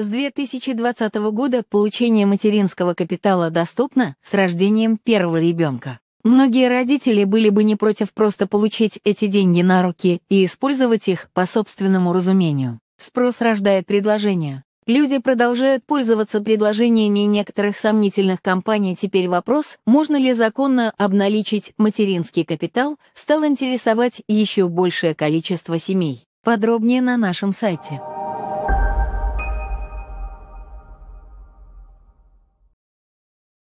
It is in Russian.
С 2020 года получение материнского капитала доступно с рождением первого ребенка. Многие родители были бы не против просто получить эти деньги на руки и использовать их по собственному разумению. Спрос рождает предложение. Люди продолжают пользоваться предложениями некоторых сомнительных компаний. Теперь вопрос, можно ли законно обналичить материнский капитал, стал интересовать еще большее количество семей. Подробнее на нашем сайте.